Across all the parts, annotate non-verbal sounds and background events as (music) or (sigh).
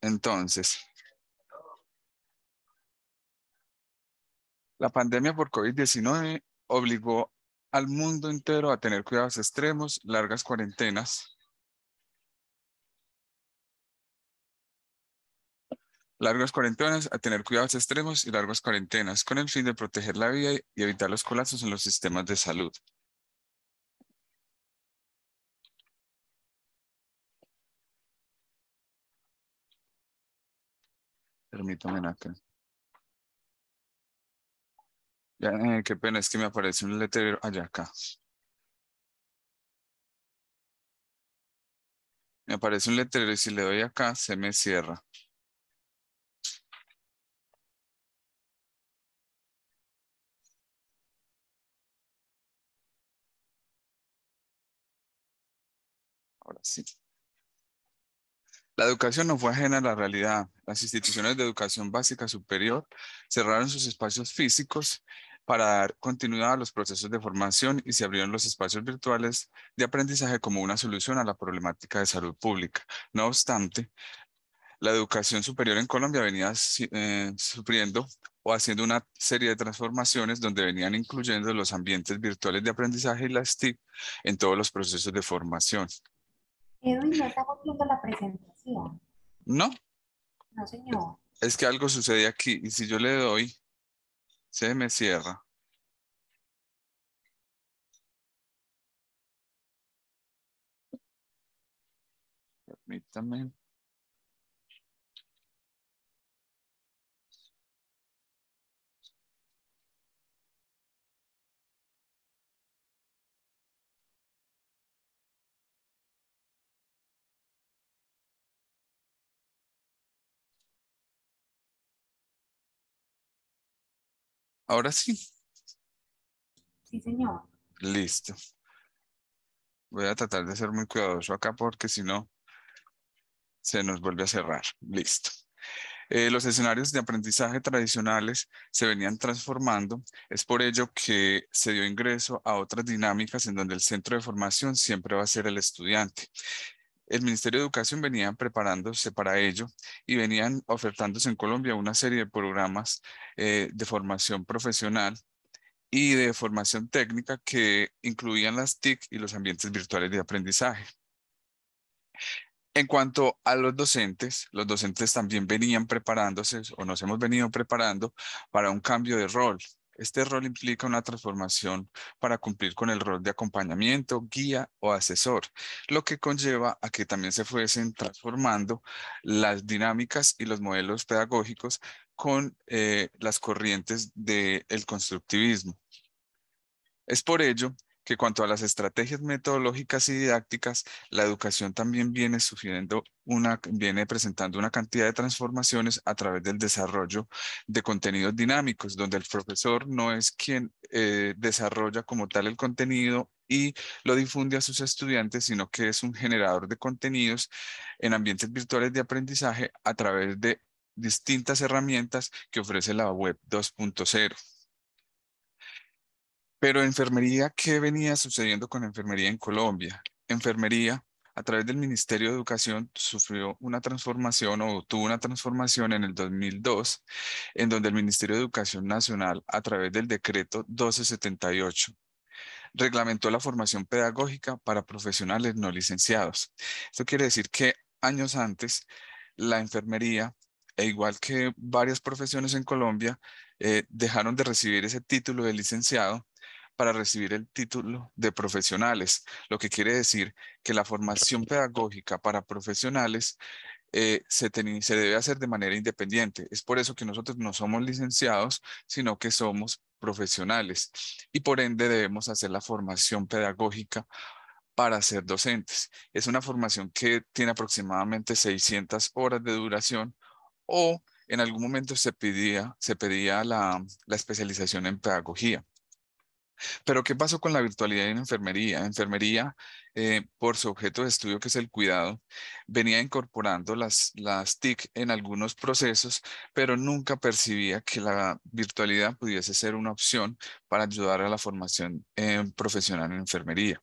entonces, la pandemia por COVID-19 obligó al mundo entero a tener cuidados extremos, largas cuarentenas, largas cuarentenas, a tener cuidados extremos y largas cuarentenas, con el fin de proteger la vida y evitar los colapsos en los sistemas de salud. Permítame acá. Ya, eh, qué pena, es que me aparece un letrero allá ah, acá. Me aparece un letrero y si le doy acá se me cierra. Ahora sí. La educación no fue ajena a la realidad. Las instituciones de educación básica superior cerraron sus espacios físicos para dar continuidad a los procesos de formación y se abrieron los espacios virtuales de aprendizaje como una solución a la problemática de salud pública. No obstante, la educación superior en Colombia venía eh, sufriendo o haciendo una serie de transformaciones donde venían incluyendo los ambientes virtuales de aprendizaje y las TIC en todos los procesos de formación. Edwin, no estamos viendo la presentación. No. No, señor. Es que algo sucede aquí y si yo le doy, se me cierra. Permítame. Ahora sí. Sí, señor. Listo. Voy a tratar de ser muy cuidadoso acá porque si no, se nos vuelve a cerrar. Listo. Eh, los escenarios de aprendizaje tradicionales se venían transformando. Es por ello que se dio ingreso a otras dinámicas en donde el centro de formación siempre va a ser el estudiante el Ministerio de Educación venía preparándose para ello y venían ofertándose en Colombia una serie de programas eh, de formación profesional y de formación técnica que incluían las TIC y los ambientes virtuales de aprendizaje. En cuanto a los docentes, los docentes también venían preparándose o nos hemos venido preparando para un cambio de rol este rol implica una transformación para cumplir con el rol de acompañamiento, guía o asesor, lo que conlleva a que también se fuesen transformando las dinámicas y los modelos pedagógicos con eh, las corrientes del constructivismo. Es por ello que cuanto a las estrategias metodológicas y didácticas, la educación también viene, sufriendo una, viene presentando una cantidad de transformaciones a través del desarrollo de contenidos dinámicos, donde el profesor no es quien eh, desarrolla como tal el contenido y lo difunde a sus estudiantes, sino que es un generador de contenidos en ambientes virtuales de aprendizaje a través de distintas herramientas que ofrece la web 2.0. Pero enfermería, ¿qué venía sucediendo con enfermería en Colombia? Enfermería, a través del Ministerio de Educación, sufrió una transformación o tuvo una transformación en el 2002, en donde el Ministerio de Educación Nacional, a través del decreto 1278, reglamentó la formación pedagógica para profesionales no licenciados. Esto quiere decir que años antes, la enfermería, e igual que varias profesiones en Colombia, eh, dejaron de recibir ese título de licenciado para recibir el título de profesionales, lo que quiere decir que la formación pedagógica para profesionales eh, se, debe hacer de manera independiente. Es por eso que nosotros no somos licenciados, sino que somos profesionales y por ende debemos hacer la formación pedagógica para ser docentes. Es una formación que tiene aproximadamente 600 horas de duración o en algún momento se pedía, la especialización en pedagogía. Pero ¿qué pasó con la virtualidad en enfermería? Enfermería, eh, por su objeto de estudio que es el cuidado, venía incorporando las, TIC en algunos procesos, pero nunca percibía que la virtualidad pudiese ser una opción para ayudar a la formación eh, profesional en enfermería.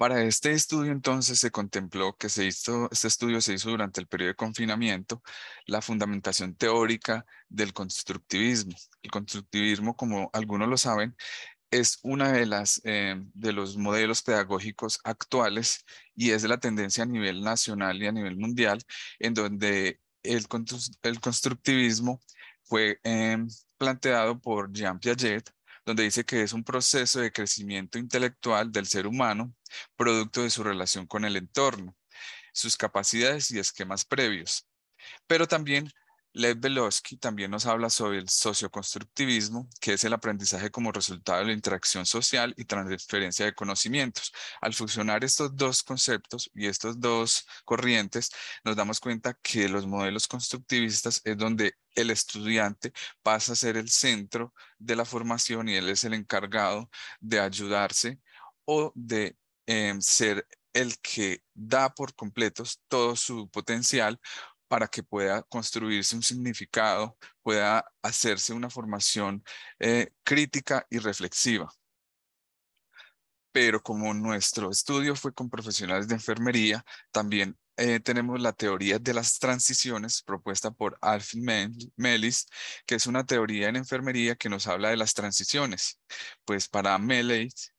Para este estudio entonces se contempló que se hizo, este estudio se hizo durante el periodo de confinamiento, la fundamentación teórica del constructivismo. El constructivismo, como algunos lo saben, es una de las eh, de los modelos pedagógicos actuales y es la tendencia a nivel nacional y a nivel mundial, en donde el, constructivismo fue em, planteado por Jean Piaget donde dice que es un proceso de crecimiento intelectual del ser humano, producto de su relación con el entorno, sus capacidades y esquemas previos, pero también Lev Velosky también nos habla sobre el socioconstructivismo, que es el aprendizaje como resultado de la interacción social y transferencia de conocimientos. Al fusionar estos dos conceptos y estos dos corrientes, nos damos cuenta que los modelos constructivistas es donde el estudiante pasa a ser el centro de la formación y él es el encargado de ayudarse o de em, ser el que da por completos todo su potencial para que pueda construirse un significado, pueda hacerse una formación eh, crítica y reflexiva. Pero como nuestro estudio fue con profesionales de enfermería, también eh, tenemos la teoría de las transiciones propuesta por Alfred Melis, que es una teoría en enfermería que nos habla de las transiciones. Pues para Melis,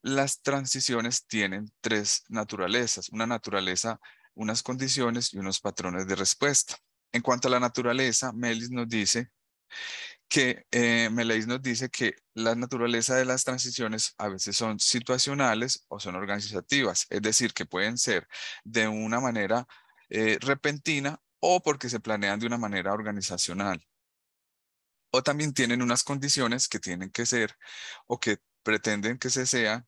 las transiciones tienen tres naturalezas. Una naturaleza unas condiciones y unos patrones de respuesta. En cuanto a la naturaleza, Melis nos dice que eh, nos dice que la naturaleza de las transiciones a veces son situacionales o son organizativas, es decir, que pueden ser de una manera eh, repentina o porque se planean de una manera organizacional. O también tienen unas condiciones que tienen que ser o que pretenden que se sean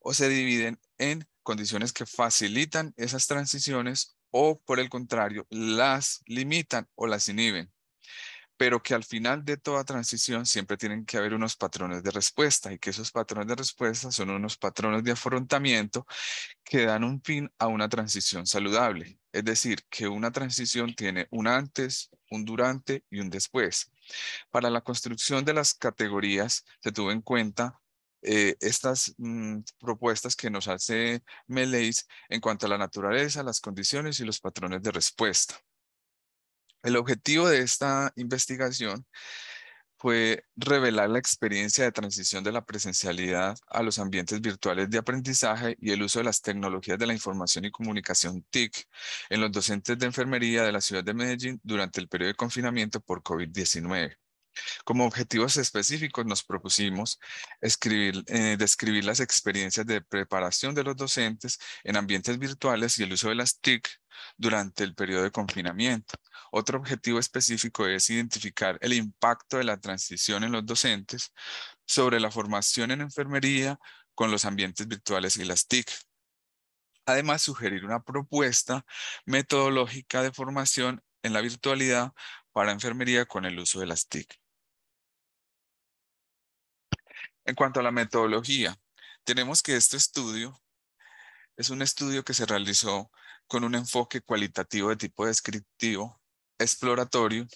o se dividen en condiciones que facilitan esas transiciones o por el contrario, las limitan o las inhiben. Pero que al final de toda transición siempre tienen que haber unos patrones de respuesta y que esos patrones de respuesta son unos patrones de afrontamiento que dan un fin a una transición saludable. Es decir, que una transición tiene un antes, un durante y un después. Para la construcción de las categorías se tuvo en cuenta eh, estas mm, propuestas que nos hace Meleis en cuanto a la naturaleza, las condiciones y los patrones de respuesta. El objetivo de esta investigación fue revelar la experiencia de transición de la presencialidad a los ambientes virtuales de aprendizaje y el uso de las tecnologías de la información y comunicación TIC en los docentes de enfermería de la ciudad de Medellín durante el periodo de confinamiento por COVID-19. Como objetivos específicos nos propusimos eh, describir las experiencias de preparación de los docentes en ambientes virtuales y el uso de las TIC durante el periodo de confinamiento. Otro objetivo específico es identificar el impacto de la transición en los docentes sobre la formación en enfermería con los ambientes virtuales y las TIC. Además, sugerir una propuesta metodológica de formación en la virtualidad para enfermería con el uso de las TIC. En cuanto a la metodología, tenemos que este estudio es un estudio que se realizó con un enfoque cualitativo de tipo descriptivo, exploratorio,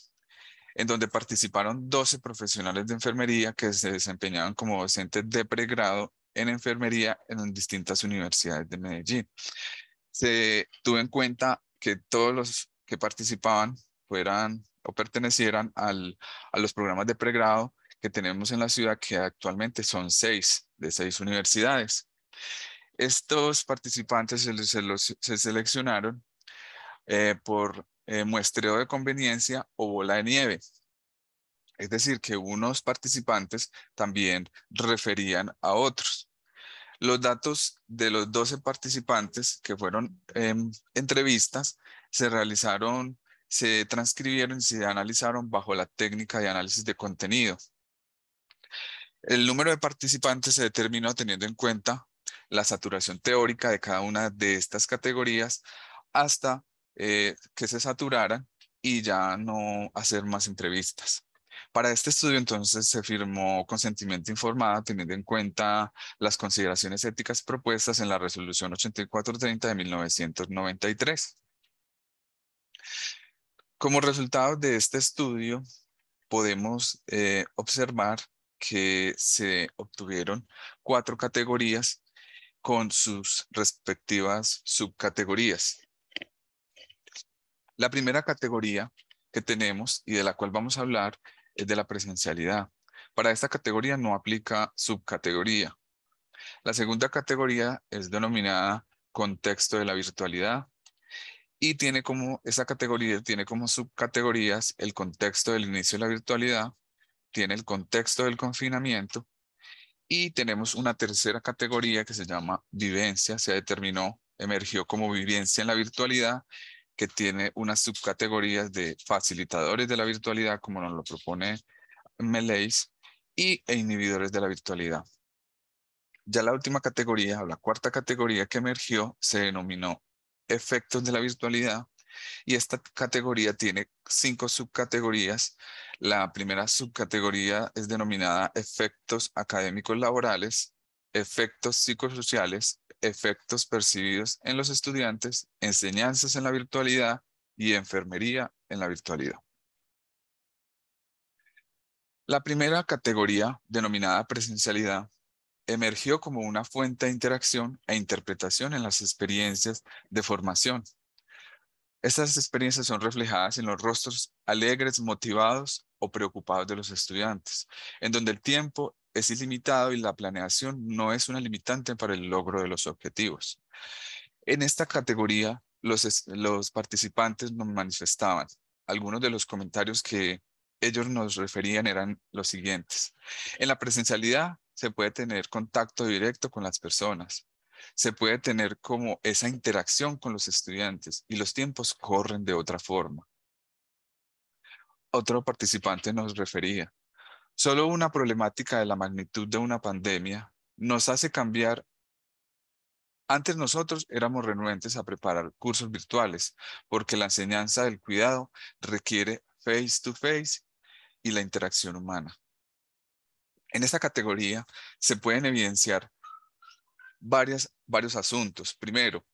en donde participaron 12 profesionales de enfermería que se desempeñaban como docentes de pregrado en enfermería en distintas universidades de Medellín. Se tuvo en cuenta que todos los que participaban fueran o pertenecieran a los programas de pregrado que tenemos en la ciudad, que actualmente son seis de seis universidades. Estos participantes se, seleccionaron eh, por eh, muestreo de conveniencia o bola de nieve. Es decir, que unos participantes también referían a otros. Los datos de los 12 participantes que fueron em, entrevistas se realizaron, se transcribieron y se analizaron bajo la técnica de análisis de contenido. El número de participantes se determinó teniendo en cuenta la saturación teórica de cada una de estas categorías hasta eh, que se saturaran y ya no hacer más entrevistas. Para este estudio entonces se firmó consentimiento informado teniendo en cuenta las consideraciones éticas propuestas en la resolución 8430 de 1993. Como resultado de este estudio podemos eh, observar que se obtuvieron cuatro categorías con sus respectivas subcategorías. La primera categoría que tenemos y de la cual vamos a hablar es de la presencialidad. Para esta categoría no aplica subcategoría. La segunda categoría es denominada contexto de la virtualidad y tiene como, esa categoría tiene como subcategorías el contexto del inicio de la virtualidad, tiene el contexto del confinamiento y tenemos una tercera categoría que se llama vivencia, se determinó, emergió como vivencia en la virtualidad, que tiene unas subcategorías de facilitadores de la virtualidad, como nos lo propone Meleis, y e inhibidores de la virtualidad. Ya la última categoría, o la cuarta categoría que emergió, se denominó efectos de la virtualidad y esta categoría tiene cinco subcategorías. La primera subcategoría es denominada efectos académicos laborales, efectos psicosociales, efectos percibidos en los estudiantes, enseñanzas en la virtualidad y enfermería en la virtualidad. La primera categoría, denominada presencialidad, emergió como una fuente de interacción e interpretación en las experiencias de formación estas experiencias son reflejadas en los rostros alegres, motivados o preocupados de los estudiantes, en donde el tiempo es ilimitado y la planeación no es una limitante para el logro de los objetivos. En esta categoría, los, participantes nos manifestaban. Algunos de los comentarios que ellos nos referían eran los siguientes. En la presencialidad se puede tener contacto directo con las personas se puede tener como esa interacción con los estudiantes y los tiempos corren de otra forma. Otro participante nos refería, solo una problemática de la magnitud de una pandemia nos hace cambiar antes nosotros éramos renuentes a preparar cursos virtuales porque la enseñanza del cuidado requiere face to face y la interacción humana. En esta categoría se pueden evidenciar varias, varios asuntos. Primero,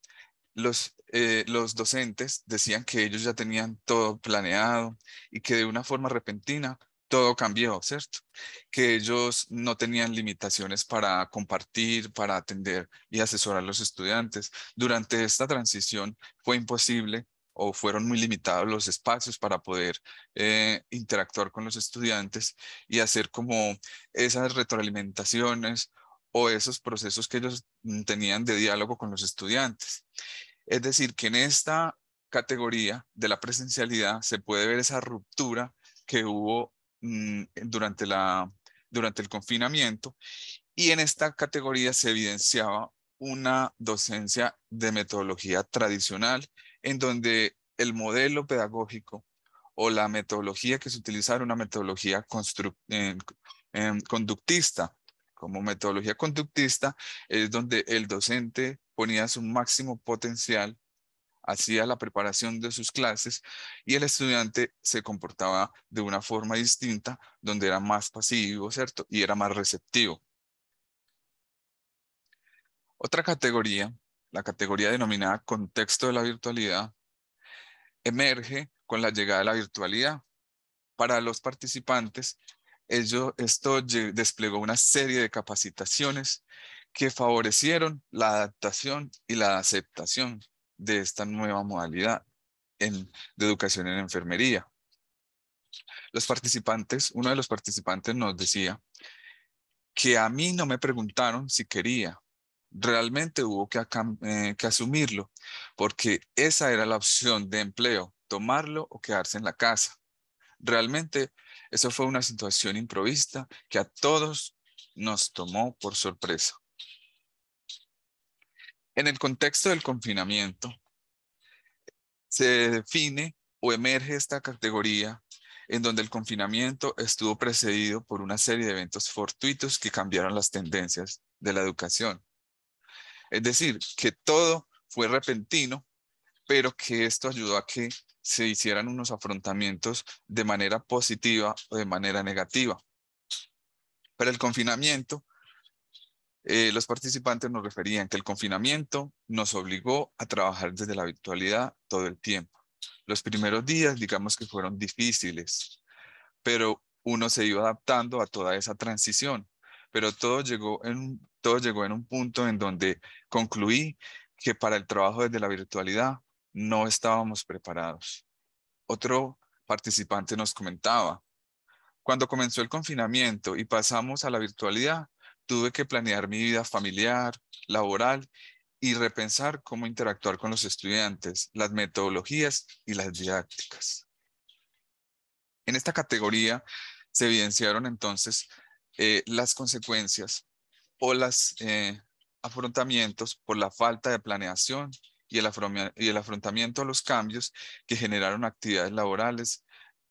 eh, los, docentes decían que ellos ya tenían todo planeado y que de una forma repentina todo cambió, ¿cierto? Que ellos no tenían limitaciones para compartir, para atender y asesorar a los estudiantes. Durante esta transición fue imposible o fueron muy limitados los espacios para poder eh, interactuar con los estudiantes y hacer como esas retroalimentaciones o esos procesos que ellos mm, tenían de diálogo con los estudiantes. Es decir, que en esta categoría de la presencialidad se puede ver esa ruptura que hubo mm, durante, durante el confinamiento y en esta categoría se evidenciaba una docencia de metodología tradicional en donde el modelo pedagógico o la metodología que se utilizara era una metodología conductista como metodología conductista, es donde el docente ponía su máximo potencial, hacia la preparación de sus clases y el estudiante se comportaba de una forma distinta, donde era más pasivo, ¿cierto? Y era más receptivo. Otra categoría, la categoría denominada contexto de la virtualidad, emerge con la llegada de la virtualidad. Para los participantes, esto desplegó una serie de capacitaciones que favorecieron la adaptación y la aceptación de esta nueva modalidad de educación en enfermería. Los participantes, uno de los participantes nos decía que a mí no me preguntaron si quería, realmente hubo que eh, asumirlo, porque esa era la opción de empleo, tomarlo o quedarse en la casa. Realmente, eso fue una situación improvista que a todos nos tomó por sorpresa. En el contexto del confinamiento, se define o emerge esta categoría en donde el confinamiento estuvo precedido por una serie de eventos fortuitos que cambiaron las tendencias de la educación. Es decir, que todo fue repentino, pero que esto ayudó a que se hicieran unos afrontamientos de manera positiva o de manera negativa. Para el confinamiento, eh, los participantes nos referían que el confinamiento nos obligó a trabajar desde la virtualidad todo el tiempo. Los primeros días, digamos que fueron difíciles, pero uno se iba adaptando a toda esa transición. Pero todo llegó en, todo llegó en un punto en donde concluí que para el trabajo desde la virtualidad no estábamos preparados. Otro participante nos comentaba, cuando comenzó el confinamiento y pasamos a la virtualidad, tuve que planear mi vida familiar, laboral y repensar cómo interactuar con los estudiantes, las metodologías y las didácticas. En esta categoría se evidenciaron entonces eh, las consecuencias o los eh, afrontamientos por la falta de planeación y el, afrontamiento a los cambios que generaron actividades laborales,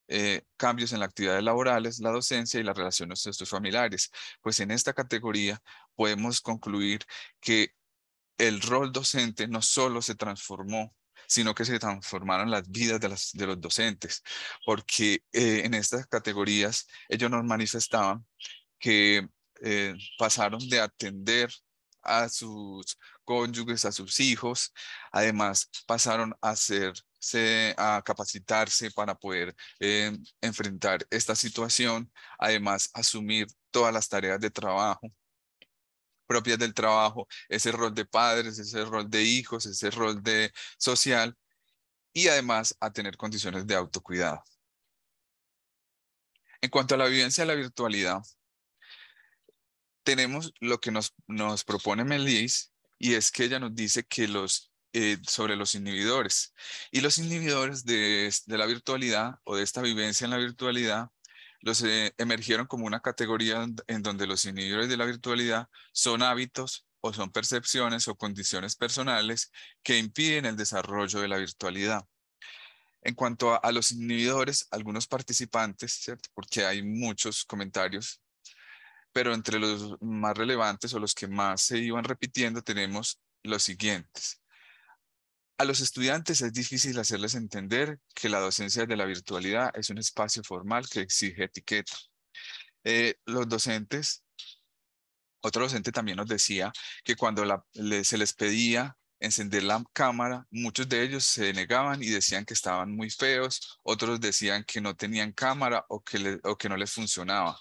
eh, cambios en las actividades laborales, la docencia y las relaciones de sus familiares. Pues en esta categoría podemos concluir que el rol docente no solo se transformó sino que se transformaron las vidas de, las, de los docentes, porque eh, en estas categorías ellos nos manifestaban que eh, pasaron de atender a sus cónyuges, a sus hijos. Además, pasaron a hacerse, a capacitarse para poder eh, enfrentar esta situación. Además, asumir todas las tareas de trabajo propias del trabajo, ese rol de padres, ese rol de hijos, ese rol de social y además a tener condiciones de autocuidado. En cuanto a la vivencia de la virtualidad, tenemos lo que nos, nos propone Melis y es que ella nos dice que los eh, sobre los inhibidores y los inhibidores de, de, la virtualidad o de esta vivencia en la virtualidad los eh, emergieron como una categoría en donde los inhibidores de la virtualidad son hábitos o son percepciones o condiciones personales que impiden el desarrollo de la virtualidad. En cuanto a, los inhibidores, algunos participantes, porque hay muchos comentarios pero entre los más relevantes o los que más se iban repitiendo tenemos los siguientes. A los estudiantes es difícil hacerles entender que la docencia de la virtualidad es un espacio formal que exige etiqueta. Eh, los docentes, otro docente también nos decía que cuando se les pedía encender la cámara, muchos de ellos se negaban y decían que estaban muy feos, otros decían que no tenían cámara o que, o que no les funcionaba.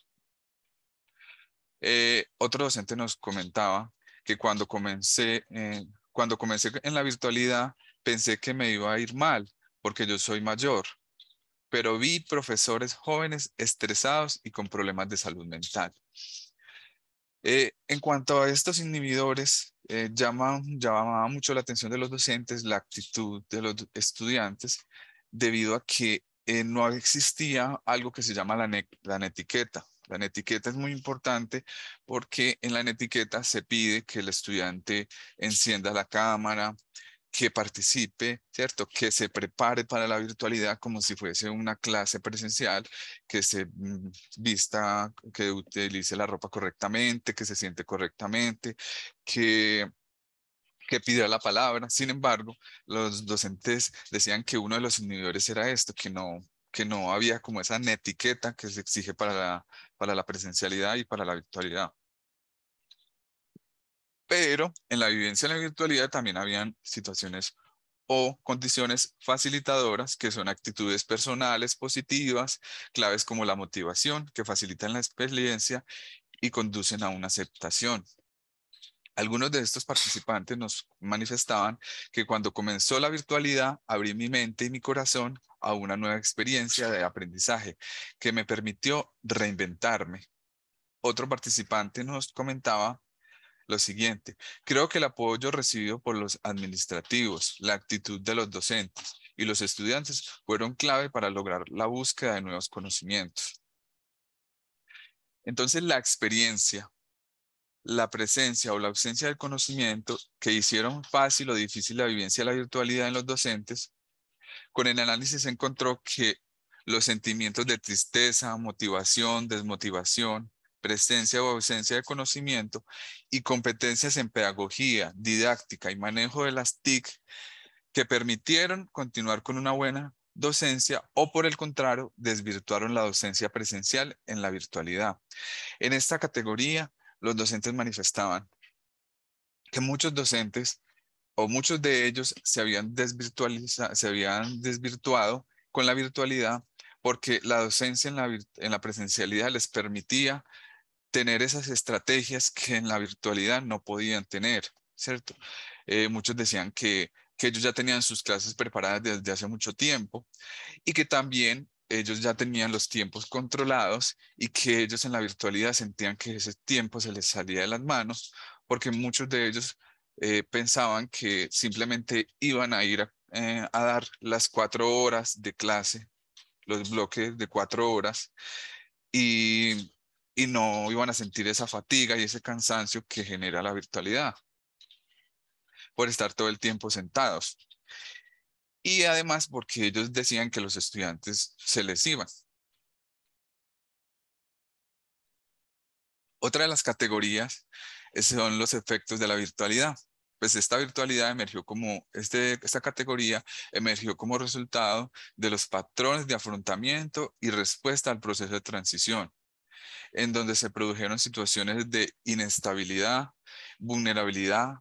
Eh, otro docente nos comentaba que cuando comencé, eh, cuando comencé en la virtualidad, pensé que me iba a ir mal porque yo soy mayor, pero vi profesores jóvenes estresados y con problemas de salud mental. Eh, en cuanto a estos inhibidores, eh, llamaba mucho la atención de los docentes la actitud de los estudiantes debido a que no existía algo que se llama la, la netiqueta. La etiqueta es muy importante porque en la etiqueta se pide que el estudiante encienda la cámara, que participe, ¿cierto? Que se prepare para la virtualidad como si fuese una clase presencial, que se mm, vista, que utilice la ropa correctamente, que se siente correctamente, que que la palabra. Sin embargo, los docentes decían que uno de los inhibidores era esto, que no, que no había como esa netiqueta que se exige para la para la presencialidad y para la virtualidad. Pero en la vivencia en la virtualidad también habían situaciones o condiciones facilitadoras, que son actitudes personales positivas, claves como la motivación, que facilitan la experiencia y conducen a una aceptación, algunos de estos participantes nos manifestaban que cuando comenzó la virtualidad abrí mi mente y mi corazón a una nueva experiencia de aprendizaje que me permitió reinventarme. Otro participante nos comentaba lo siguiente, creo que el apoyo recibido por los administrativos, la actitud de los docentes y los estudiantes fueron clave para lograr la búsqueda de nuevos conocimientos. Entonces, la experiencia la presencia o la ausencia del conocimiento que hicieron fácil o difícil la vivencia de la virtualidad en los docentes, con el análisis se encontró que los sentimientos de tristeza, motivación, desmotivación, presencia o ausencia de conocimiento y competencias en pedagogía, didáctica y manejo de las TIC que permitieron continuar con una buena docencia o por el contrario desvirtuaron la docencia presencial en la virtualidad. En esta categoría los docentes manifestaban que muchos docentes o muchos de ellos se habían, se habían desvirtuado con la virtualidad porque la docencia en la, en la presencialidad les permitía tener esas estrategias que en la virtualidad no podían tener, ¿cierto? Eh, muchos decían que, que ellos ya tenían sus clases preparadas desde hace mucho tiempo y que también ellos ya tenían los tiempos controlados y que ellos en la virtualidad sentían que ese tiempo se les salía de las manos porque muchos de ellos eh, pensaban que simplemente iban a ir eh, a, dar las cuatro horas de clase, los bloques de cuatro horas y, y no iban a sentir esa fatiga y ese cansancio que genera la virtualidad por estar todo el tiempo sentados y además porque ellos decían que los estudiantes se les iban. Otra de las categorías son los efectos de la virtualidad. Pues esta virtualidad emergió como, este, esta categoría emergió como resultado de los patrones de afrontamiento y respuesta al proceso de transición, en donde se produjeron situaciones de inestabilidad, vulnerabilidad,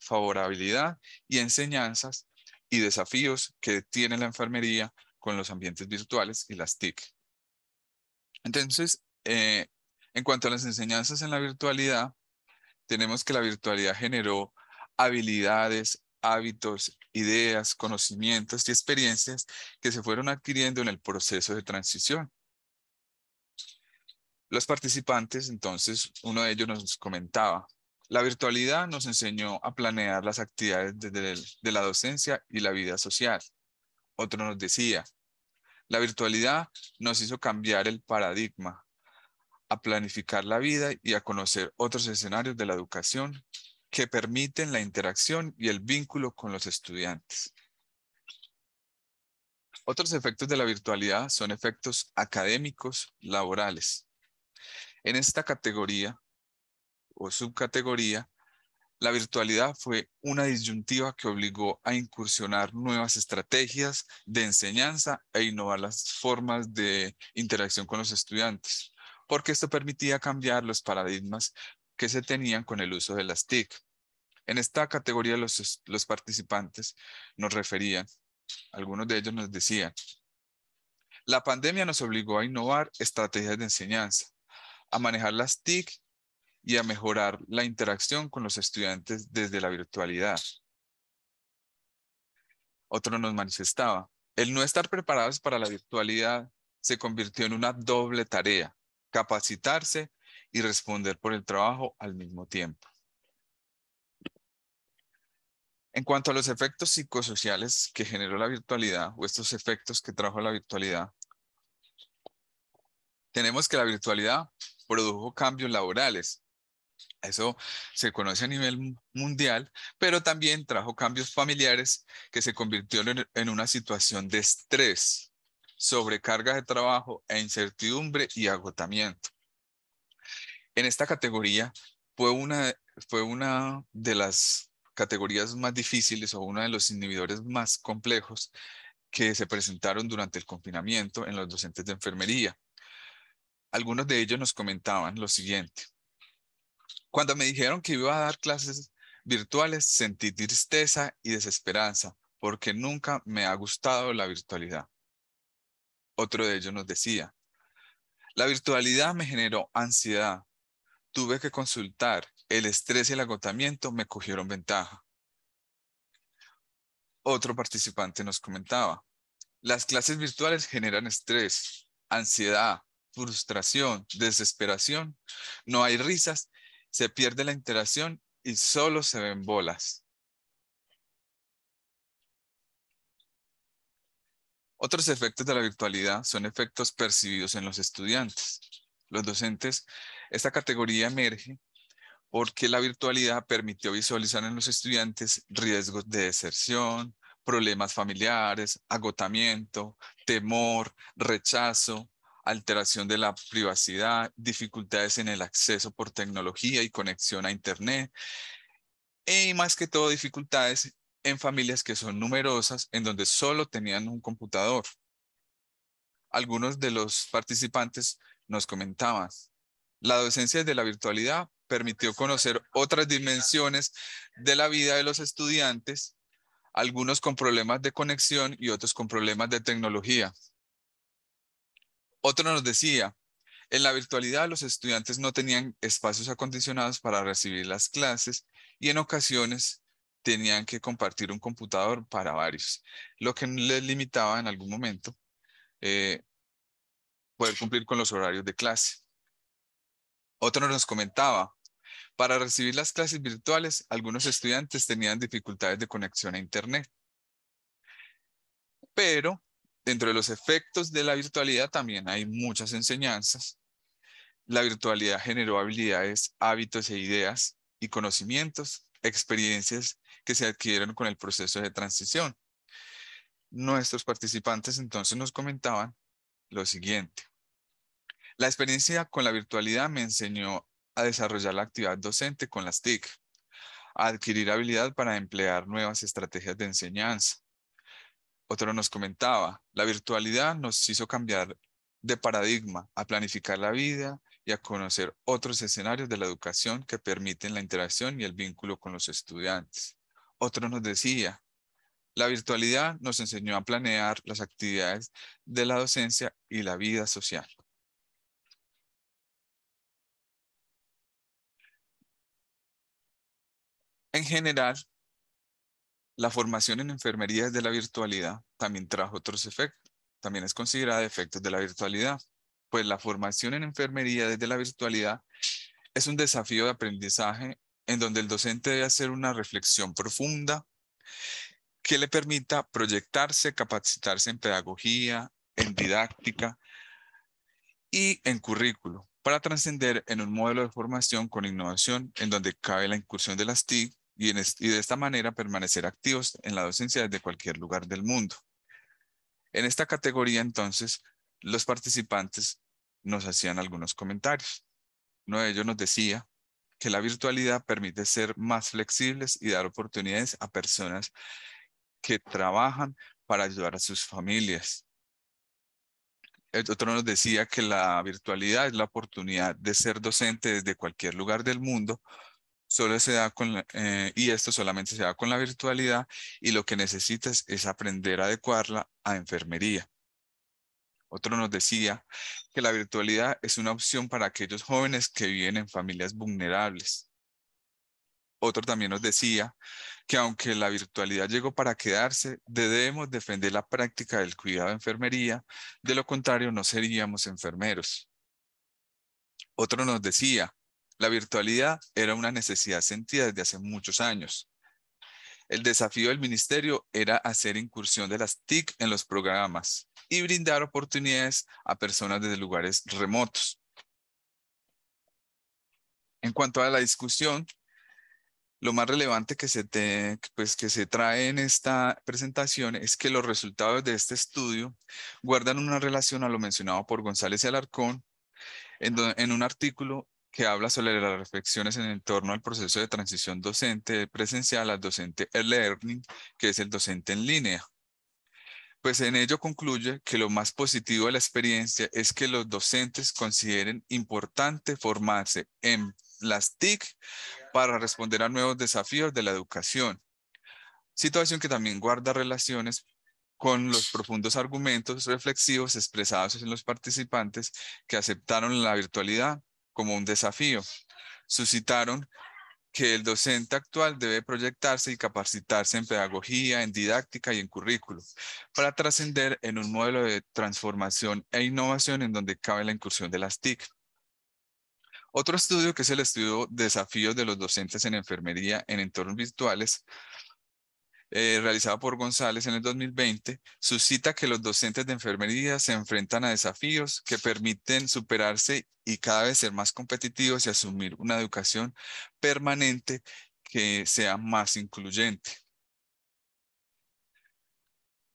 favorabilidad y enseñanzas y desafíos que tiene la enfermería con los ambientes virtuales y las TIC. Entonces, eh, en cuanto a las enseñanzas en la virtualidad, tenemos que la virtualidad generó habilidades, hábitos, ideas, conocimientos y experiencias que se fueron adquiriendo en el proceso de transición. Los participantes, entonces, uno de ellos nos comentaba, la virtualidad nos enseñó a planear las actividades de la docencia y la vida social. Otro nos decía, la virtualidad nos hizo cambiar el paradigma, a planificar la vida y a conocer otros escenarios de la educación que permiten la interacción y el vínculo con los estudiantes. Otros efectos de la virtualidad son efectos académicos laborales. En esta categoría o subcategoría, la virtualidad fue una disyuntiva que obligó a incursionar nuevas estrategias de enseñanza e innovar las formas de interacción con los estudiantes, porque esto permitía cambiar los paradigmas que se tenían con el uso de las TIC. En esta categoría los, los participantes nos referían, algunos de ellos nos decían, la pandemia nos obligó a innovar estrategias de enseñanza, a manejar las TIC y a mejorar la interacción con los estudiantes desde la virtualidad. Otro nos manifestaba, el no estar preparados para la virtualidad se convirtió en una doble tarea, capacitarse y responder por el trabajo al mismo tiempo. En cuanto a los efectos psicosociales que generó la virtualidad o estos efectos que trajo la virtualidad, tenemos que la virtualidad produjo cambios laborales, eso se conoce a nivel mundial, pero también trajo cambios familiares que se convirtieron en una situación de estrés, sobrecarga de trabajo e incertidumbre y agotamiento. En esta categoría fue una, fue una de las categorías más difíciles o uno de los inhibidores más complejos que se presentaron durante el confinamiento en los docentes de enfermería. Algunos de ellos nos comentaban lo siguiente. Cuando me dijeron que iba a dar clases virtuales, sentí tristeza y desesperanza porque nunca me ha gustado la virtualidad. Otro de ellos nos decía, la virtualidad me generó ansiedad. Tuve que consultar. El estrés y el agotamiento me cogieron ventaja. Otro participante nos comentaba, las clases virtuales generan estrés, ansiedad, frustración, desesperación. No hay risas se pierde la interacción y solo se ven bolas. Otros efectos de la virtualidad son efectos percibidos en los estudiantes. Los docentes, esta categoría emerge porque la virtualidad permitió visualizar en los estudiantes riesgos de deserción, problemas familiares, agotamiento, temor, rechazo, alteración de la privacidad, dificultades en el acceso por tecnología y conexión a Internet, e, y más que todo dificultades en familias que son numerosas, en donde solo tenían un computador. Algunos de los participantes nos comentaban, la docencia de la virtualidad permitió conocer otras dimensiones de la vida de los estudiantes, algunos con problemas de conexión y otros con problemas de tecnología. Otro nos decía, en la virtualidad los estudiantes no tenían espacios acondicionados para recibir las clases y en ocasiones tenían que compartir un computador para varios, lo que les limitaba en algún momento eh, poder cumplir con los horarios de clase. Otro nos comentaba, para recibir las clases virtuales, algunos estudiantes tenían dificultades de conexión a Internet. Pero dentro de los efectos de la virtualidad también hay muchas enseñanzas. La virtualidad generó habilidades, hábitos e ideas y conocimientos, experiencias que se adquirieron con el proceso de transición. Nuestros participantes entonces nos comentaban lo siguiente. La experiencia con la virtualidad me enseñó a desarrollar la actividad docente con las TIC, a adquirir habilidad para emplear nuevas estrategias de enseñanza, otro nos comentaba, la virtualidad nos hizo cambiar de paradigma a planificar la vida y a conocer otros escenarios de la educación que permiten la interacción y el vínculo con los estudiantes. Otro nos decía, la virtualidad nos enseñó a planear las actividades de la docencia y la vida social. En general, la formación en enfermería desde la virtualidad también trajo otros efectos, también es considerada efectos de la virtualidad, pues la formación en enfermería desde la virtualidad es un desafío de aprendizaje en donde el docente debe hacer una reflexión profunda que le permita proyectarse, capacitarse en pedagogía, en didáctica y en currículo para trascender en un modelo de formación con innovación en donde cabe la incursión de las TIC y, de esta manera permanecer activos en la docencia desde cualquier lugar del mundo. En esta categoría, entonces, los participantes nos hacían algunos comentarios. Uno de ellos nos decía que la virtualidad permite ser más flexibles y dar oportunidades a personas que trabajan para ayudar a sus familias. El otro nos decía que la virtualidad es la oportunidad de ser docente desde cualquier lugar del mundo eh, y esto solamente se da con la virtualidad y lo que necesitas es aprender a adecuarla a enfermería. Otro nos decía que la virtualidad es una opción para aquellos jóvenes que viven en familias vulnerables. Otro también nos decía que aunque la virtualidad llegó para quedarse, debemos defender la práctica del cuidado de enfermería, de lo contrario no seríamos enfermeros. Otro nos decía la virtualidad era una necesidad sentida desde hace muchos años. El desafío del ministerio era hacer incursión de las TIC en los programas y brindar oportunidades a personas desde lugares remotos. En cuanto a la discusión, lo más relevante que se, pues, que se trae en esta presentación es que los resultados de este estudio guardan una relación a lo mencionado por González y Alarcón en, en un artículo que habla sobre las reflexiones en torno al proceso de transición docente presencial al docente e-learning, que es el docente en línea. Pues en ello concluye que lo más positivo de la experiencia es que los docentes consideren importante formarse en las TIC para responder a nuevos desafíos de la educación. Situación que también guarda relaciones con los profundos argumentos reflexivos expresados en los participantes que aceptaron la virtualidad como un desafío. Suscitaron que el docente actual debe proyectarse y capacitarse en pedagogía, en didáctica y en currículo, para trascender en un modelo de transformación e innovación en donde cabe la incursión de las TIC. Otro estudio, que es el estudio Desafíos de los docentes en enfermería en entornos virtuales, eh, realizada por González en el 2020, suscita que los docentes de enfermería se enfrentan a desafíos que permiten superarse y cada vez ser más competitivos y asumir una educación permanente que sea más incluyente.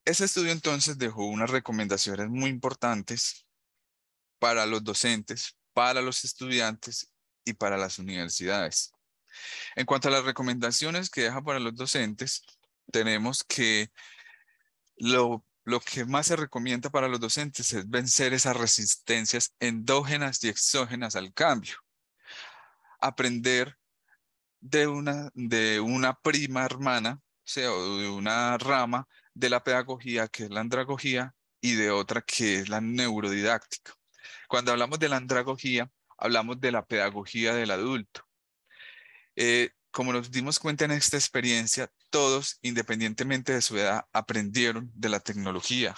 Ese estudio entonces dejó unas recomendaciones muy importantes para los docentes, para los estudiantes y para las universidades. En cuanto a las recomendaciones que deja para los docentes, tenemos que lo, lo que más se recomienda para los docentes es vencer esas resistencias endógenas y exógenas al cambio. Aprender de una, de una prima hermana, o sea, de una rama de la pedagogía que es la andragogía y de otra que es la neurodidáctica. Cuando hablamos de la andragogía, hablamos de la pedagogía del adulto. Eh, como nos dimos cuenta en esta experiencia, todos, independientemente de su edad, aprendieron de la tecnología.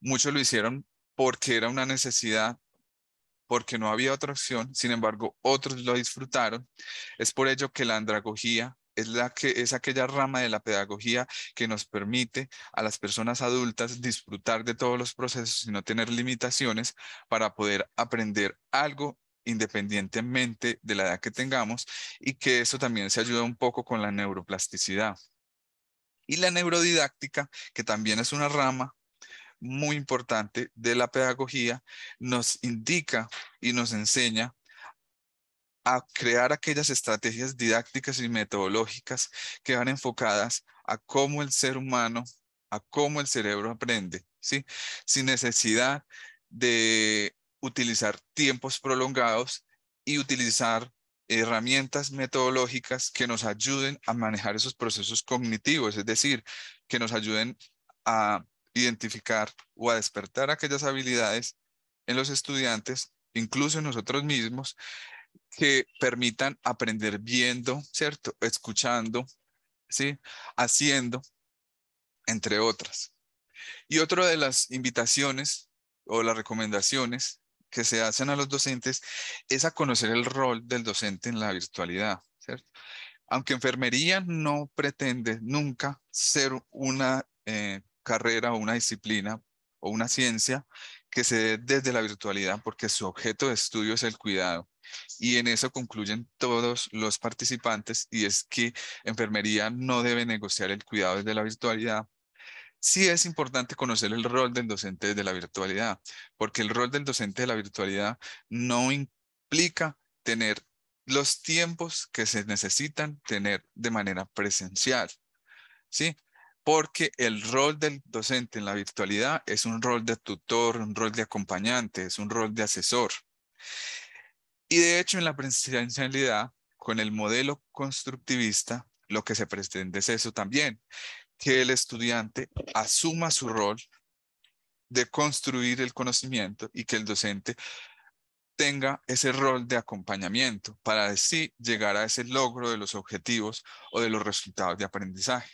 Muchos lo hicieron porque era una necesidad, porque no había otra opción, sin embargo, otros lo disfrutaron. Es por ello que la andragogía es, la que, es aquella rama de la pedagogía que nos permite a las personas adultas disfrutar de todos los procesos y no tener limitaciones para poder aprender algo independientemente de la edad que tengamos y que eso también se ayuda un poco con la neuroplasticidad. Y la neurodidáctica, que también es una rama muy importante de la pedagogía, nos indica y nos enseña a crear aquellas estrategias didácticas y metodológicas que van enfocadas a cómo el ser humano, a cómo el cerebro aprende, ¿sí? Sin necesidad de utilizar tiempos prolongados y utilizar herramientas metodológicas que nos ayuden a manejar esos procesos cognitivos, es decir, que nos ayuden a identificar o a despertar aquellas habilidades en los estudiantes, incluso en nosotros mismos, que permitan aprender viendo, ¿cierto? Escuchando, ¿sí? Haciendo, entre otras. Y otra de las invitaciones o las recomendaciones que se hacen a los docentes es a conocer el rol del docente en la virtualidad, Aunque enfermería no pretende nunca ser una eh, carrera o una disciplina o una ciencia que se dé desde la virtualidad porque su objeto de estudio es el cuidado. Y en eso concluyen todos los participantes y es que enfermería no debe negociar el cuidado desde la virtualidad sí es importante conocer el rol del docente de la virtualidad, porque el rol del docente de la virtualidad no implica tener los tiempos que se necesitan tener de manera presencial, ¿sí? Porque el rol del docente en la virtualidad es un rol de tutor, un rol de acompañante, es un rol de asesor. Y de hecho, en la presencialidad, con el modelo constructivista, lo que se pretende es eso también, que el estudiante asuma su rol de construir el conocimiento y que el docente tenga ese rol de acompañamiento para así llegar a ese logro de los objetivos o de los resultados de aprendizaje.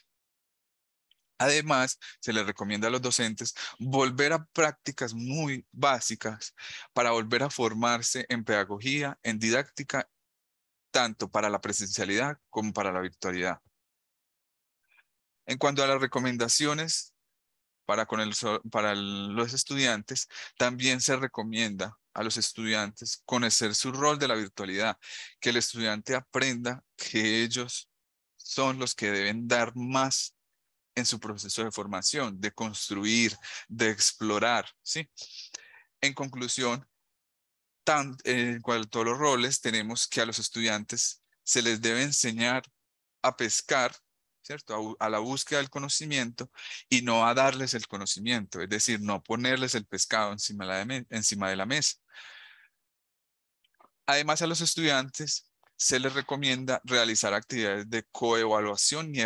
Además, se le recomienda a los docentes volver a prácticas muy básicas para volver a formarse en pedagogía, en didáctica, tanto para la presencialidad como para la virtualidad. En cuanto a las recomendaciones para, con para los estudiantes, también se recomienda a los estudiantes conocer su rol de la virtualidad, que el estudiante aprenda que ellos son los que deben dar más en su proceso de formación, de construir, de explorar, ¿sí? En conclusión, tan, en cuanto a los roles, tenemos que a los estudiantes se les debe enseñar a pescar a, la búsqueda del conocimiento y no a darles el conocimiento, es decir, no ponerles el pescado encima de la, mesa. Además, a los estudiantes se les recomienda realizar actividades de coevaluación y,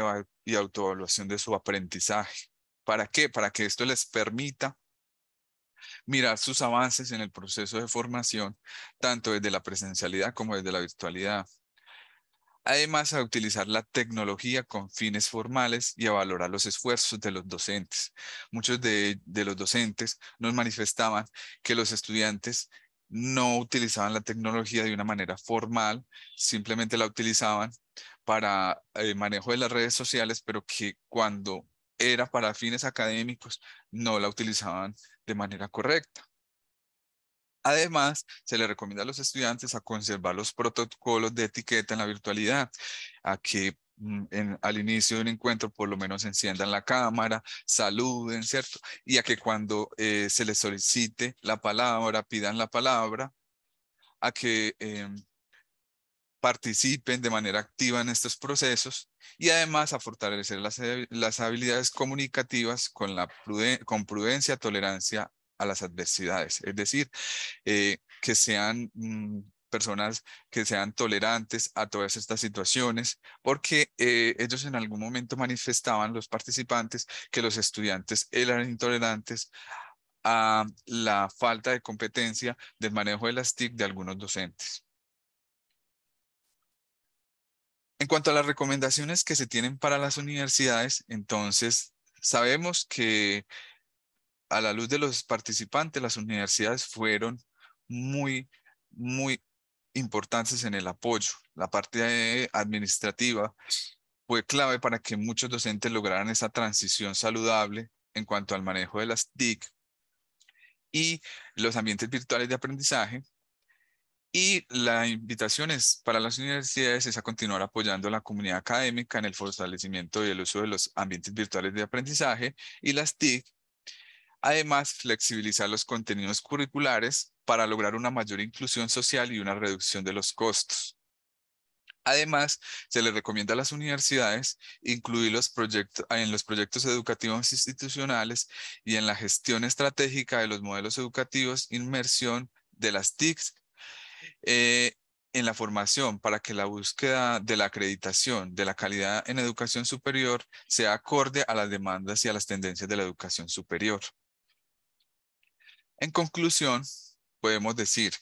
y autoevaluación de su aprendizaje. ¿Para qué? Para que esto les permita mirar sus avances en el proceso de formación, tanto desde la presencialidad como desde la virtualidad además a utilizar la tecnología con fines formales y a valorar los esfuerzos de los docentes. Muchos de, los docentes nos manifestaban que los estudiantes no utilizaban la tecnología de una manera formal, simplemente la utilizaban para el eh, manejo de las redes sociales, pero que cuando era para fines académicos no la utilizaban de manera correcta. Además, se le recomienda a los estudiantes a conservar los protocolos de etiqueta en la virtualidad, a que mm, al inicio de un encuentro por lo menos enciendan la cámara, saluden, ¿cierto? Y a que cuando eh, se les solicite la palabra, pidan la palabra, a que em, participen de manera activa en estos procesos y además a fortalecer las, habilidades comunicativas con, la con prudencia, tolerancia a las adversidades, es decir, eh, que sean mm, personas que sean tolerantes a todas estas situaciones, porque eh, ellos en algún momento manifestaban, los participantes, que los estudiantes eran intolerantes a la falta de competencia del manejo de las TIC de algunos docentes. En cuanto a las recomendaciones que se tienen para las universidades, entonces sabemos que a la luz de los participantes, las universidades fueron muy, muy importantes en el apoyo. La parte administrativa fue clave para que muchos docentes lograran esa transición saludable en cuanto al manejo de las TIC y los ambientes virtuales de aprendizaje. Y la invitación para las universidades es a continuar apoyando a la comunidad académica en el fortalecimiento y el uso de los ambientes virtuales de aprendizaje y las TIC Además, flexibilizar los contenidos curriculares para lograr una mayor inclusión social y una reducción de los costos. Además, se le recomienda a las universidades incluir los proyectos, en los proyectos educativos institucionales y en la gestión estratégica de los modelos educativos inmersión de las TICs eh, en la formación para que la búsqueda de la acreditación de la calidad en educación superior sea acorde a las demandas y a las tendencias de la educación superior. En conclusión, podemos decir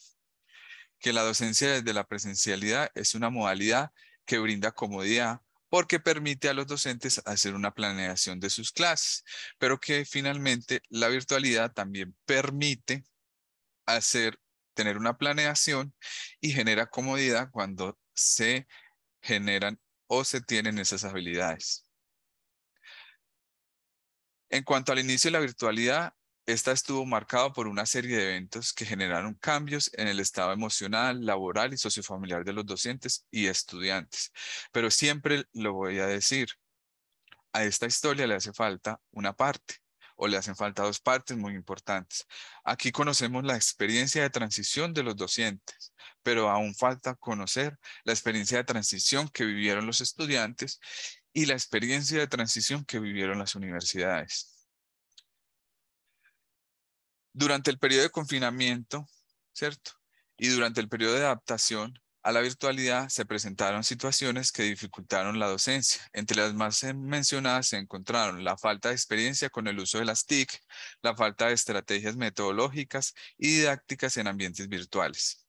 que la docencia desde la presencialidad es una modalidad que brinda comodidad porque permite a los docentes hacer una planeación de sus clases, pero que finalmente la virtualidad también permite hacer, tener una planeación y genera comodidad cuando se generan o se tienen esas habilidades. En cuanto al inicio de la virtualidad, esta estuvo marcada por una serie de eventos que generaron cambios en el estado emocional, laboral y sociofamiliar de los docentes y estudiantes. Pero siempre lo voy a decir, a esta historia le hace falta una parte o le hacen falta dos partes muy importantes. Aquí conocemos la experiencia de transición de los docentes, pero aún falta conocer la experiencia de transición que vivieron los estudiantes y la experiencia de transición que vivieron las universidades durante el periodo de confinamiento, ¿cierto? Y durante el periodo de adaptación a la virtualidad se presentaron situaciones que dificultaron la docencia. Entre las más mencionadas se encontraron la falta de experiencia con el uso de las TIC, la falta de estrategias metodológicas y didácticas en ambientes virtuales.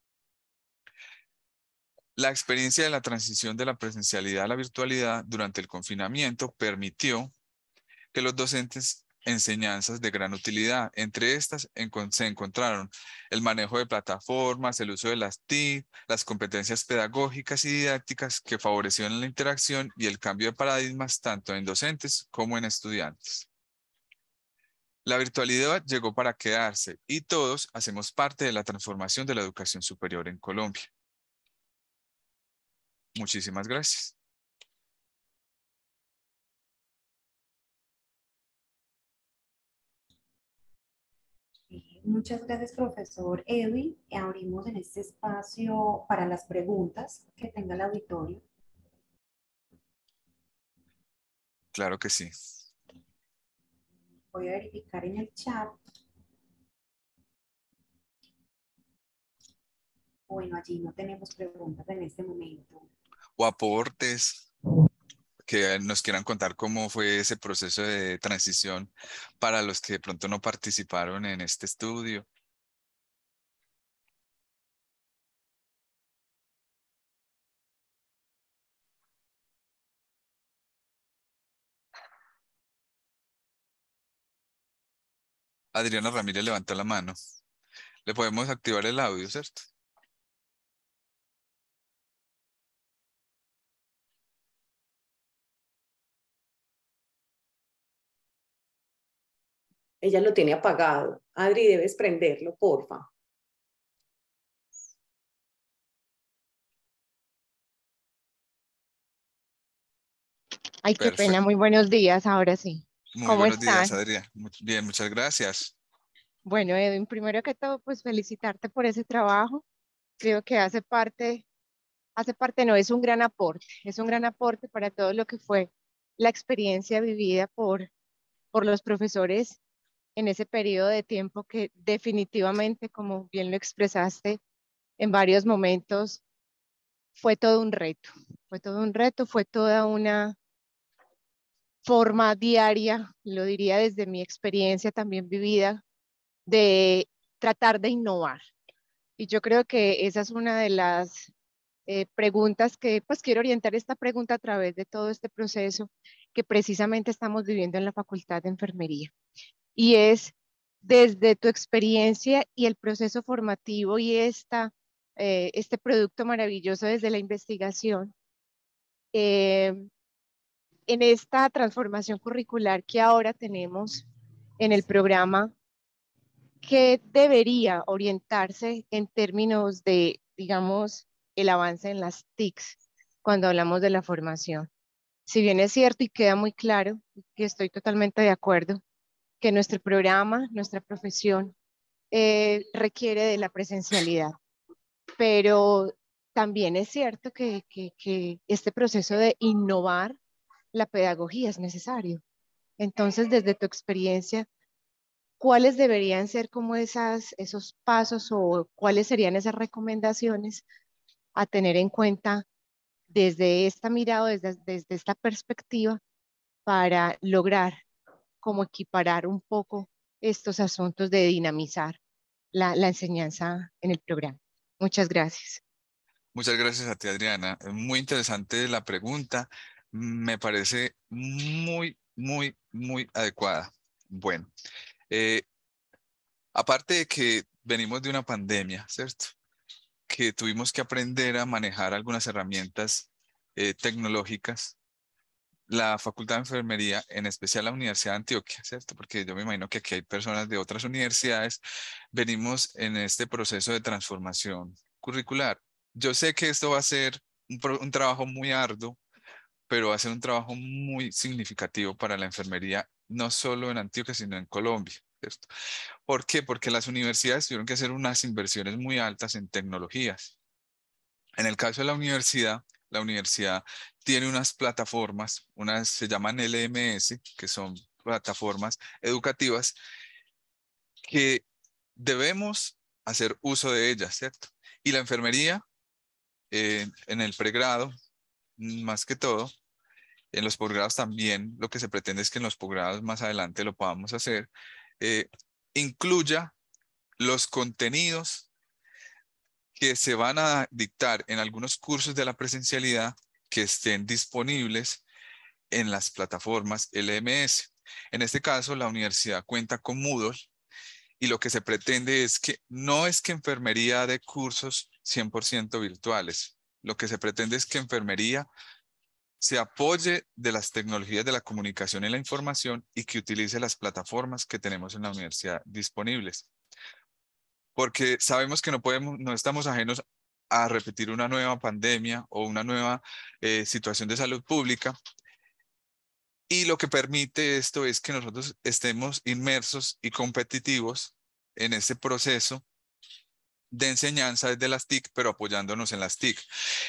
La experiencia de la transición de la presencialidad a la virtualidad durante el confinamiento permitió que los docentes enseñanzas de gran utilidad. Entre estas se encontraron el manejo de plataformas, el uso de las TIC, las competencias pedagógicas y didácticas que favorecieron la interacción y el cambio de paradigmas tanto en docentes como en estudiantes. La virtualidad llegó para quedarse y todos hacemos parte de la transformación de la educación superior en Colombia. Muchísimas gracias. Muchas gracias, profesor Edwin. Abrimos en este espacio para las preguntas que tenga el auditorio. Claro que sí. Voy a verificar en el chat. Bueno, allí no tenemos preguntas en este momento. O aportes que nos quieran contar cómo fue ese proceso de transición para los que de pronto no participaron en este estudio. Adriana Ramírez levantó la mano. Le podemos activar el audio, ¿cierto? Ella lo tiene apagado. Adri, debes prenderlo, porfa. Ay, qué pena. Muy buenos días, ahora sí. Muy buenos días, Adri. Bien, muchas gracias. Bueno, Edwin, primero que todo, pues felicitarte por ese trabajo. Creo que hace parte, hace parte, no, es un gran aporte, es un gran aporte para todo lo que fue la experiencia vivida por, por los profesores en ese periodo de tiempo que definitivamente, como bien lo expresaste, en varios momentos fue todo un reto, fue todo un reto, fue toda una forma diaria, lo diría desde mi experiencia también vivida, de tratar de innovar. Y yo creo que esa es una de las eh, preguntas que, pues quiero orientar esta pregunta a través de todo este proceso que precisamente estamos viviendo en la Facultad de Enfermería y es desde tu experiencia y el proceso formativo y esta, eh, este producto maravilloso desde la investigación, em, en esta transformación curricular que ahora tenemos en el programa, que debería orientarse en términos de, digamos, el avance en las TICs cuando hablamos de la formación? Si bien es cierto y queda muy claro, que estoy totalmente de acuerdo, que nuestro programa, nuestra profesión, eh, requiere de la presencialidad. Pero también es cierto que, este proceso de innovar la pedagogía es necesario. Entonces, desde tu experiencia, ¿cuáles deberían ser como esas, esos pasos o cuáles serían esas recomendaciones a tener en cuenta desde esta mirada, desde esta perspectiva, para lograr cómo equiparar un poco estos asuntos de dinamizar la, enseñanza en el programa. Muchas gracias. Muchas gracias a ti, Adriana. Muy interesante la pregunta. Me parece muy, muy, muy adecuada. Bueno, eh, aparte de que venimos de una pandemia, ¿cierto? Que tuvimos que aprender a manejar algunas herramientas eh, tecnológicas la Facultad de Enfermería, en especial la Universidad de Antioquia, ¿cierto? Porque yo me imagino que aquí hay personas de otras universidades, venimos en este proceso de transformación curricular. Yo sé que esto va a ser un, trabajo muy arduo, pero va a ser un trabajo muy significativo para la enfermería, no solo en Antioquia, sino en Colombia. ¿cierto? ¿Por qué? Porque las universidades tuvieron que hacer unas inversiones muy altas en tecnologías. En el caso de la universidad, la universidad tiene unas plataformas, unas se llaman LMS, que son plataformas educativas, que debemos hacer uso de ellas, ¿cierto? Y la enfermería, eh, en el pregrado, más que todo, en los posgrados también, lo que se pretende es que en los posgrados más adelante lo podamos hacer, eh, incluya los contenidos que se van a dictar en algunos cursos de la presencialidad que estén disponibles en las plataformas LMS. En este caso, la universidad cuenta con Moodle y lo que se pretende es que no es que enfermería de cursos 100% virtuales. Lo que se pretende es que enfermería se apoye de las tecnologías de la comunicación y la información y que utilice las plataformas que tenemos en la universidad disponibles porque sabemos que no podemos, no estamos ajenos a repetir una nueva pandemia o una nueva eh, situación de salud pública. Y lo que permite esto es que nosotros estemos inmersos y competitivos en ese proceso de enseñanza desde las TIC, pero apoyándonos en las TIC.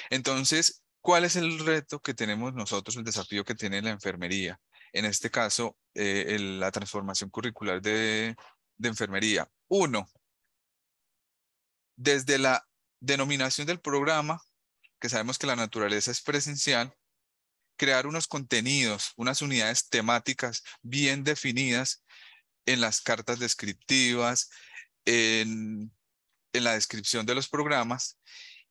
Entonces, ¿cuál es el reto que tenemos nosotros, el desafío que tiene la enfermería? En este caso, eh, la transformación curricular de, de enfermería. Uno, desde la denominación del programa, que sabemos que la naturaleza es presencial, crear unos contenidos, unas unidades temáticas bien definidas en las cartas descriptivas, en, la descripción de los programas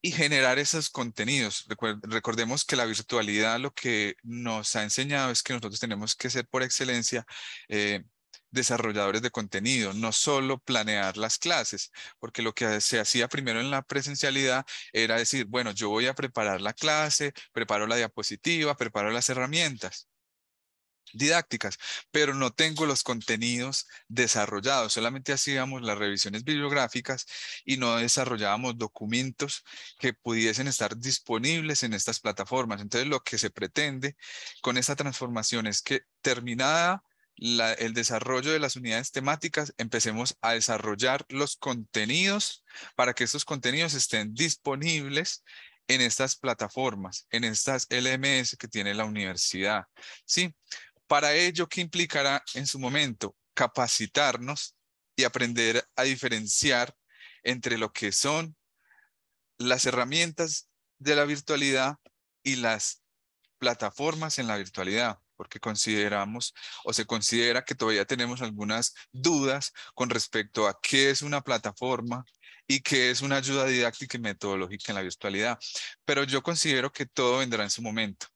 y generar esos contenidos. recordemos que la virtualidad lo que nos ha enseñado es que nosotros tenemos que ser por excelencia eh, desarrolladores de contenido, no solo planear las clases, porque lo que se hacía primero en la presencialidad era decir, bueno, yo voy a preparar la clase, preparo la diapositiva, preparo las herramientas didácticas, pero no tengo los contenidos desarrollados, solamente hacíamos las revisiones bibliográficas y no desarrollábamos documentos que pudiesen estar disponibles en estas plataformas. Entonces, lo que se pretende con esta transformación es que terminada el desarrollo de las unidades temáticas, empecemos a desarrollar los contenidos para que estos contenidos estén disponibles en estas plataformas, en estas LMS que tiene la universidad. ¿sí? Para ello, ¿qué implicará en su momento? Capacitarnos y aprender a diferenciar entre lo que son las herramientas de la virtualidad y las plataformas en la virtualidad porque consideramos o se considera que todavía tenemos algunas dudas con respecto a qué es una plataforma y qué es una ayuda didáctica y metodológica en la virtualidad. Pero yo considero que todo vendrá en su momento.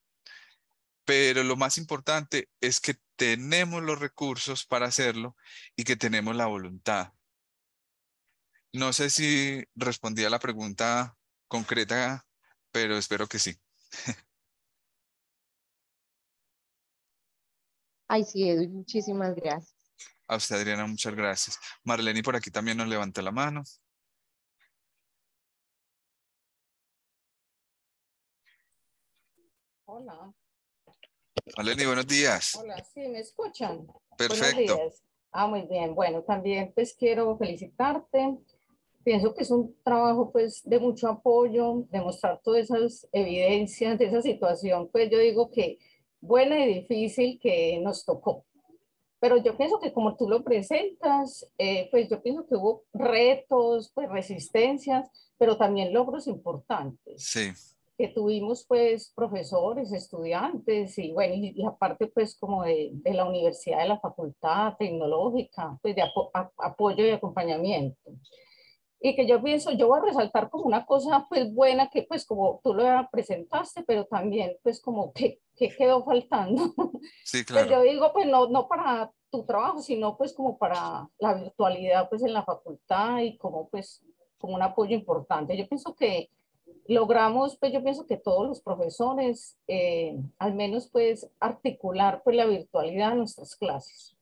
Pero lo más importante es que tenemos los recursos para hacerlo y que tenemos la voluntad. No sé si respondí a la pregunta concreta, pero espero que sí. (laughs) Ay, sí, Edu, muchísimas gracias. A usted, Adriana, muchas gracias. Marlene por aquí también nos levanta la mano. Hola. Marlene, buenos días. Hola, sí, ¿me escuchan? Perfecto. Ah, muy bien. Bueno, también pues quiero felicitarte. Pienso que es un trabajo pues de mucho apoyo, demostrar todas esas evidencias de esa situación. Pues yo digo que buena y difícil que nos tocó. Pero yo pienso que como tú lo presentas, eh, pues yo pienso que hubo retos, pues resistencias, pero también logros importantes. Sí. Que tuvimos pues profesores, estudiantes y bueno, y, parte aparte pues como de, la universidad, de la facultad tecnológica, pues de apoyo y acompañamiento y que yo pienso, yo voy a resaltar como una cosa pues buena que pues como tú lo presentaste, pero también pues como que, quedó faltando. (laughs) Sí, pues, claro. Pues yo digo pues no, para tu trabajo, sino pues como para la virtualidad pues en la facultad y como pues como un apoyo importante. Yo pienso que logramos pues yo pienso que todos los profesores eh, al menos pues articular pues la virtualidad en nuestras clases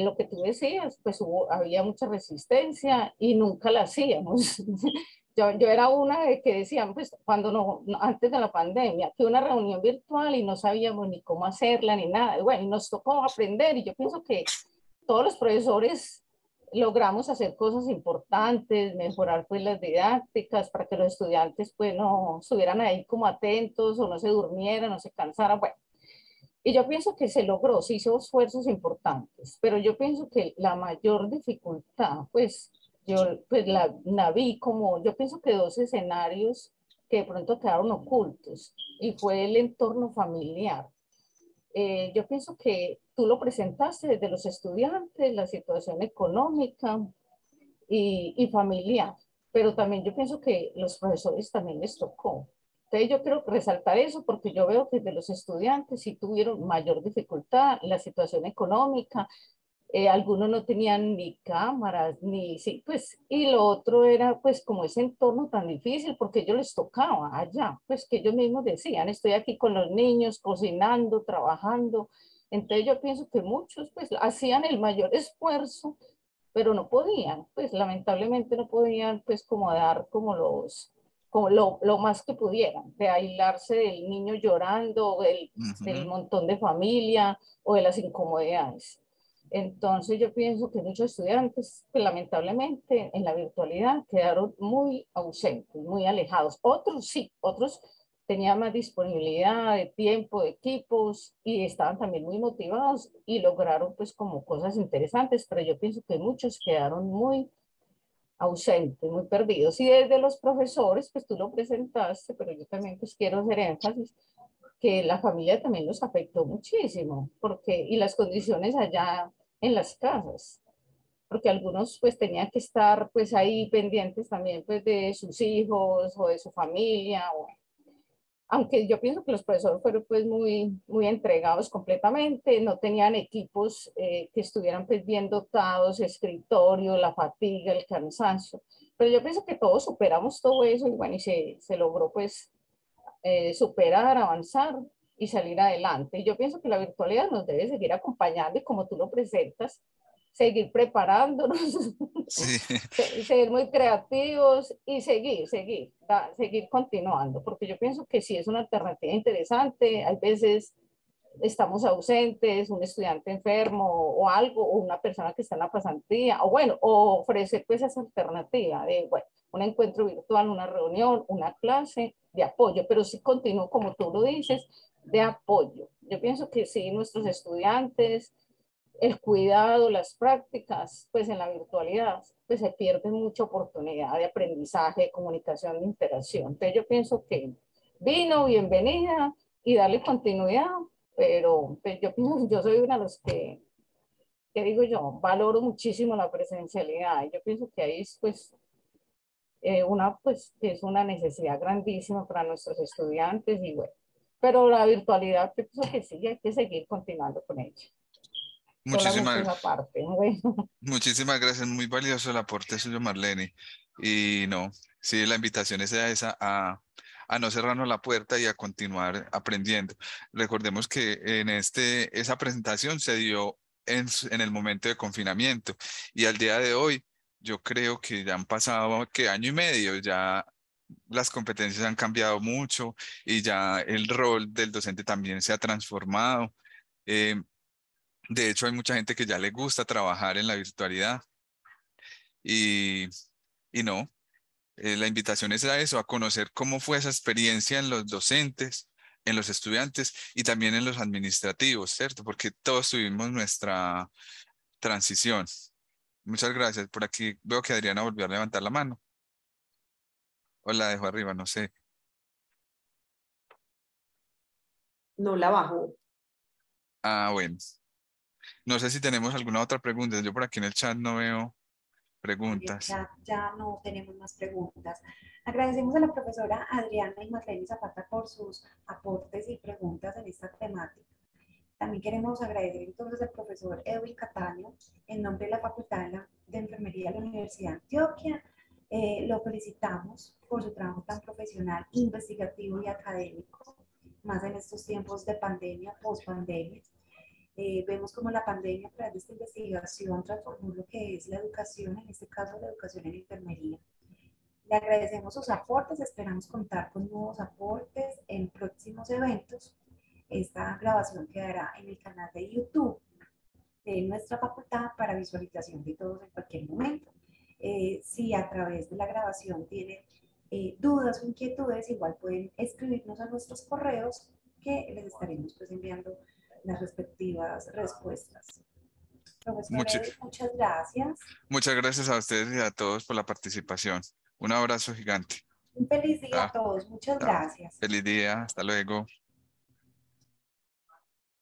lo que tú decías, pues hubo, había mucha resistencia y nunca la hacíamos. (laughs) Yo, era una de que decían, pues cuando no, antes de la pandemia, que una reunión virtual y no sabíamos ni cómo hacerla ni nada. Bueno, nos tocó aprender y yo pienso que todos los profesores logramos hacer cosas importantes, mejorar pues las didácticas para que los estudiantes pues no estuvieran ahí como atentos o no se durmieran, o se cansaran. Bueno, y yo pienso que se logró, se hizo esfuerzos importantes, pero yo pienso que la mayor dificultad, pues yo pues la, naví vi como, yo pienso que dos escenarios que de pronto quedaron ocultos y fue el entorno familiar. Eh, yo pienso que tú lo presentaste desde los estudiantes, la situación económica y, y familiar, pero también yo pienso que los profesores también les tocó entonces yo quiero resaltar eso porque yo veo que de los estudiantes sí tuvieron mayor dificultad la situación económica, eh, algunos no tenían ni cámaras, ni sí, pues, y lo otro era pues como ese entorno tan difícil porque yo les tocaba allá, pues que ellos mismos decían, estoy aquí con los niños, cocinando, trabajando, entonces yo pienso que muchos pues hacían el mayor esfuerzo, pero no podían, pues lamentablemente no podían pues como dar como los, como lo, más que pudieran, de aislarse del niño llorando, del, montón de familia o de las incomodidades. Entonces yo pienso que muchos estudiantes, que lamentablemente en la virtualidad quedaron muy ausentes, muy alejados. Otros sí, otros tenían más disponibilidad de tiempo, de equipos y estaban también muy motivados y lograron pues como cosas interesantes, pero yo pienso que muchos quedaron muy ausente, muy perdido. Y desde los profesores, pues tú lo presentaste, pero yo también pues quiero hacer énfasis que la familia también los afectó muchísimo, porque, y las condiciones allá en las casas, porque algunos pues tenían que estar pues ahí pendientes también pues de sus hijos o de su familia, o, aunque yo pienso que los profesores fueron pues muy, muy entregados completamente, no tenían equipos eh, que estuvieran pues bien dotados, escritorio, la fatiga, el cansancio, pero yo pienso que todos superamos todo eso y y se, se logró pues eh, superar, avanzar y salir adelante. yo pienso que la virtualidad nos debe seguir acompañando y como tú lo presentas, seguir preparándonos, (laughs) sí. ser muy creativos y seguir, seguir, seguir continuando, porque yo pienso que sí es una alternativa interesante. Hay veces estamos ausentes, un estudiante enfermo o algo, o una persona que está en la pasantía, o bueno, o ofrecer pues esa alternativa de, bueno, un encuentro virtual, una reunión, una clase de apoyo, pero sí continúo, como tú lo dices, de apoyo. Yo pienso que sí, nuestros estudiantes, el cuidado, las prácticas, pues en la virtualidad, pues se pierde mucha oportunidad de aprendizaje, de comunicación, de interacción. Entonces yo pienso que vino, bienvenida y darle continuidad, pero pues, yo pienso, (laughs) yo soy una de los que, ¿qué digo yo, valoro muchísimo la presencialidad. Yo pienso que ahí es pues eh, una, pues es una necesidad grandísima para nuestros estudiantes y bueno, pero la virtualidad, yo pienso que sí, hay que seguir continuando con ella. Muchísimas, muchísimas gracias, muy valioso el aporte suyo, Marlene. Y no, sí, la invitación es esa, a, a no cerrarnos la puerta y a continuar aprendiendo. Recordemos que en este, esa presentación se dio en, en, el momento de confinamiento y al día de hoy yo creo que ya han pasado que año y medio, ya las competencias han cambiado mucho y ya el rol del docente también se ha transformado. Eh, de hecho, hay mucha gente que ya le gusta trabajar en la virtualidad. Y, y no, eh, la invitación es a eso, a conocer cómo fue esa experiencia en los docentes, en los estudiantes y también en los administrativos, ¿cierto? Porque todos tuvimos nuestra transición. Muchas gracias. Por aquí veo que Adriana volvió a levantar la mano. O la dejo arriba, no sé. No la bajo. Ah, bueno. No sé si tenemos alguna otra pregunta. Yo por aquí en el chat no veo preguntas. Ya, no tenemos más preguntas. Agradecemos a la profesora Adriana y Marlene Zapata por sus aportes y preguntas en esta temática. También queremos agradecer entonces al profesor Edwin Cataño, en nombre de la Facultad de Enfermería de la Universidad de Antioquia. Eh, lo felicitamos por su trabajo tan profesional, investigativo y académico, más en estos tiempos de pandemia, post-pandemia. Eh, vemos como la pandemia a través de esta investigación transformó lo que es la educación, en este caso la educación en enfermería. Le agradecemos sus aportes, esperamos contar con nuevos aportes en próximos eventos. Esta grabación quedará en el canal de YouTube de nuestra facultad para visualización de todos en cualquier momento. Eh, si a través de la grabación tienen eh, dudas o inquietudes, igual pueden escribirnos a nuestros correos que les estaremos pues enviando las respectivas respuestas. Muchas, gracias. Muchas gracias a ustedes y a todos por la participación. Un abrazo gigante. Un feliz día a ah, todos. Muchas ah, gracias. Feliz día. Hasta luego.